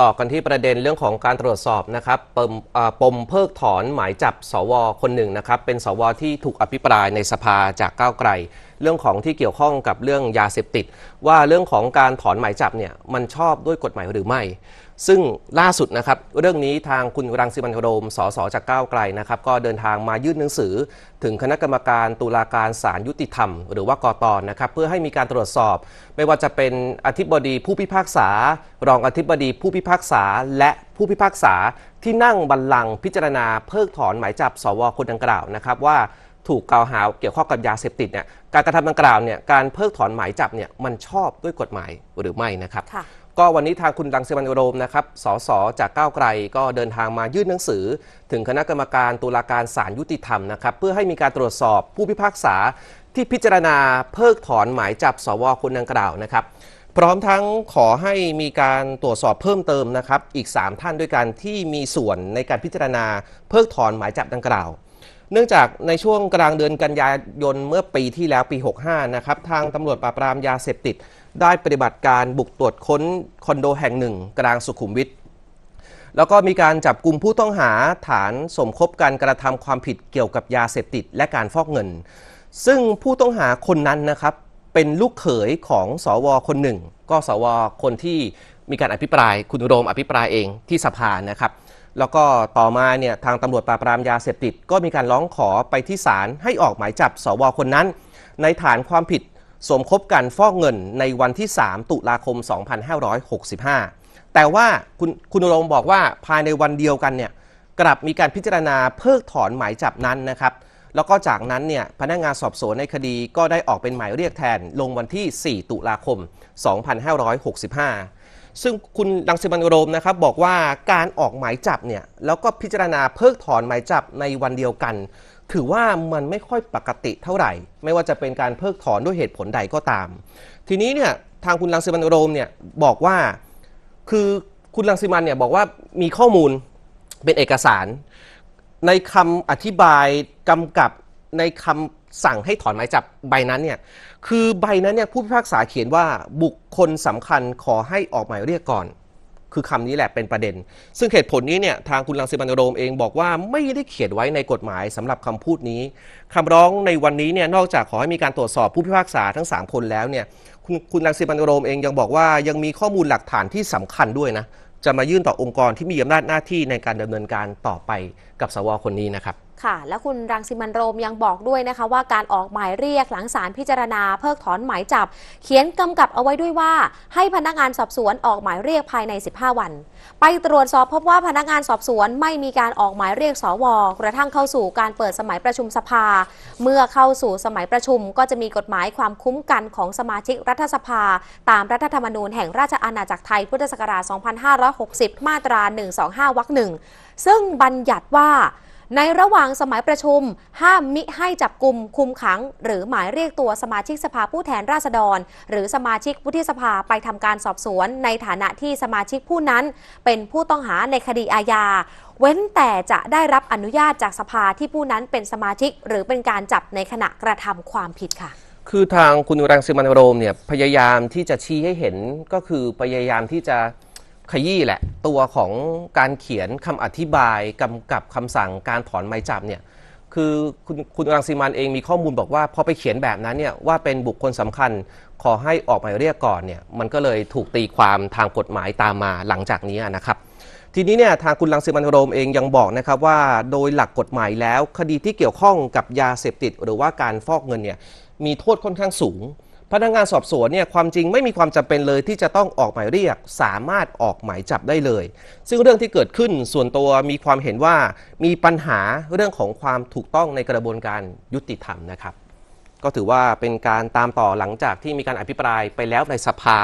ต่อกันที่ประเด็นเรื่องของการตรวจสอบนะครับปมปมเพิกถอนหมายจับสวคนหนึ่งนะครับเป็นสวที่ถูกอภิปรายในสภาจากก้าวไกลเรื่องของที่เกี่ยวข้องกับเรื่องยาเสพติดว่าเรื่องของการถอนหมายจับเนี่ยมันชอบด้วยกฎหมายหรือไม่ ซึ่งล่าสุดนะครับเรื่องนี้ทางคุณรังสิมันโรมสสจากก้าวไกลนะครับก็เดินทางมายื่นหนังสือ ถึงคณะกรรมการตุลาการศาลยุติธรรม หรือว่ากอตอนนะครับเพื่อให้มีการตรวจสอบ ไม่ว่าจะเป็นอธิบดีผู้พิพากษา รองอธิบดีผู้พิพากษาและผู้พิพากษาที่นั่งบัลลังก์พิจารณาเพิกถอนหมายจับ สวคนดังกล่าวนะครับว่าถูกกล่าวหาเกี่ยวข้องกับยาเสพติดเนี่ยการกระทำดังกล่าวเนี่ยการเพิกถอนหมายจับเนี่ยมันชอบด้วยกฎหมายหรือไม่นะครับก็วันนี้ทางคุณดังเซมันโรมนะครับสสจากก้าวไกลก็เดินทางมายื่นหนังสือ ถึงคณะกรรมการตุลาการศาลยุติธรรมนะครับเพื่อให้มีการตรวจสอบผู้พิพากษาที่พิจารณาเพิกถอนหมายจับ สวคนดังกล่าวนะครับพร้อมทั้งขอให้มีการตรวจสอบเพิ่มเติมนะครับ อีก 3 ท่านด้วยกันที่มีส่วนในการพิจารณาเพิกถอนหมายจับดังกล่าวเนื่องจากในช่วงกลางเดือนกันยายนเมื่อปีที่แล้วปี 65นะครับทางตำรวจปราบปรามยาเสพติดได้ปฏิบัติการบุกตรวจค้นคอนโดแห่งหนึ่ง กลางสุขุมวิทแล้วก็มีการจับกลุ่มผู้ต้องหาฐานสมคบการกระทำความผิดเกี่ยวกับยาเสพติดและการฟอกเงินซึ่งผู้ต้องหาคนนั้นนะครับเป็นลูกเขยของสวคนหนึ่ง ก็สวคนที่มีการอภิปรายคุณโรมอภิปรายเองที่สภานะครับแล้วก็ต่อมาเนี่ยทางตำรวจปราบปรามยาเสพติด ก็มีการร้องขอไปที่ศาลให้ออกหมายจับสวคนนั้น ในฐานความผิดสมคบกันฟอกเงินในวันที่ 3 ตุลาคม 2565 แต่ว่าคุณคุณรงบอกว่าภายในวันเดียวกันเนี่ยกลับมีการพิจารณาเพิกถอนหมายจับนั้นนะครับแล้วก็จากนั้นเนี่ยพนักงงานสอบสวนในคดีก็ได้ออกเป็นหมายเรียกแทนลงวันที่ 4 ตุลาคม 2565ซึ่งคุณลังสิมันโรมนะครับบอกว่าการออกหมายจับเนี่ยแล้วก็พิจารณาเพิกถอนหมายจับในวันเดียวกัน ถือว่ามันไม่ค่อยปกติเท่าไหร่ ไม่ว่าจะเป็นการเพิกถอนด้วยเหตุผลใดก็ตาม ทีนี้เนี่ยทางคุณลังสิมันโรมเนี่ยบอกว่าคือคุณลังสิมันเนี่ยบอกว่ามีข้อมูลเป็นเอกสารในคำอธิบายกำกับในคำสั่งให้ถอนหมายจับใบนั้นเนี่ย คือใบนั้นเนี่ยผู้พิพากษาเขียนว่าบุคคลสำคัญขอให้ออกหมายเรียกก่อน คือคำนี้แหละเป็นประเด็น ซึ่งเหตุผลนี้เนี่ยทางคุณลังสิบันโรมเองบอกว่าไม่ได้เขียนไว้ในกฎหมายสำหรับคำพูดนี้ คำร้องในวันนี้เนี่ยนอกจากขอให้มีการตรวจสอบผู้พิพากษาทั้ง 3 คนแล้วเนี่ย คุณลังสิบันโรมเองยังบอกว่ายังมีข้อมูลหลักฐานที่สำคัญด้วยนะ จะมายื่นต่อองค์กรที่มีอำนาจหน้าที่ในการดำเนินการต่อไปกับสวคนนี้นะครับค่ะ และคุณ รังสิมันโรมยังบอกด้วยนะคะ ว่าการออกหมายเรียกหลังสารพิจารณา เพิกถอนหมายจับ เขียนกำกับเอาไว้ด้วยว่าให้พนักงานสอบสวนออกหมายเรียกภายใน 15 วัน ไปตรวจสอบพบว่าพนักงานสอบสวนไม่มีการออกหมายเรียกสวกระทั่งเข้าสู่การเปิดสมัยประชุมสภา เมื่อเข้าสู่สมัยประชุม ก็จะมีกฎหมายความคุ้มกันของสมาชิกรัฐสภา ตามรัฐธรรมนูญแห่งราชอาณาจักรไทย พุทธศักราช2560 มาตรา 125วรรคหนึ่งซึ่งบัญญัติว่าในระหว่างสมัยประชุมห้ามมิให้จับกลุ่มคุมขัง หรือหมายเรียกตัวสมาชิกสภาผู้แทนราษฎร หรือสมาชิกวุฒิสภาไปทำการสอบสวนในฐานะที่สมาชิกผู้นั้น เป็นผู้ต้องหาในคดีอาญาเว้นแต่จะได้รับอนุญาตจากสภาที่ผู้นั้นเป็นสมาชิก หรือเป็นการจับในขณะกระทำความผิดค่ะ คือทางคุณรังสิมันโรมเนี่ยพยายามที่จะชี้ให้เห็นก็คือพยายามที่จะขยี้แหละตัวของการเขียนคำอธิบายกำกับคำสั่งการถอนหมายจับเนี่ยคือคุณคุณรังสีมันเองมีข้อมูลบอกว่าพอไปเขียนแบบนั้นเนี่ยว่าเป็นบุคคลสำคัญขอให้ออกหมายเรียกก่อนเนี่ยมันก็เลยถูกตีความทางกฎหมายตามมาหลังจากนี้นะครับ ทีนี้เนี่ยทางคุณรังสีมันโรมเองยังบอกนะครับว่า โดยหลักกฎหมายแล้วคดีที่เกี่ยวข้องกับยาเสพติดหรือว่าการฟอกเงินเนี่ยมีโทษค่อนข้างสูงพนักงานสอบสวนเนี่ยความจริงไม่มีความจำเป็นเลยที่จะต้องออกหมายเรียก สามารถออกหมายจับได้เลย ซึ่งเรื่องที่เกิดขึ้นส่วนตัวมีความเห็นว่ามีปัญหาเรื่องของความถูกต้องในกระบวนการยุติธรรมนะครับ ก็ถือว่าเป็นการตามต่อหลังจากที่มีการอภิปรายไปแล้วในสภา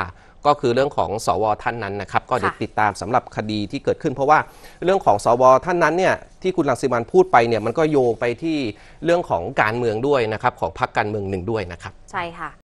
ก็คือเรื่องของสวท่านนั้นนะครับ ก็เดี๋ยวติดตามสำหรับคดีที่เกิดขึ้น เพราะว่า เรื่องของสวท่านนั้นเนี่ยที่คุณลังสิมันพูดไปเนี่ยมันก็โยงไปที่เรื่องของการเมืองด้วยนะครับ ของพรรคการเมืองหนึ่งด้วยนะครับ ใช่ค่ะ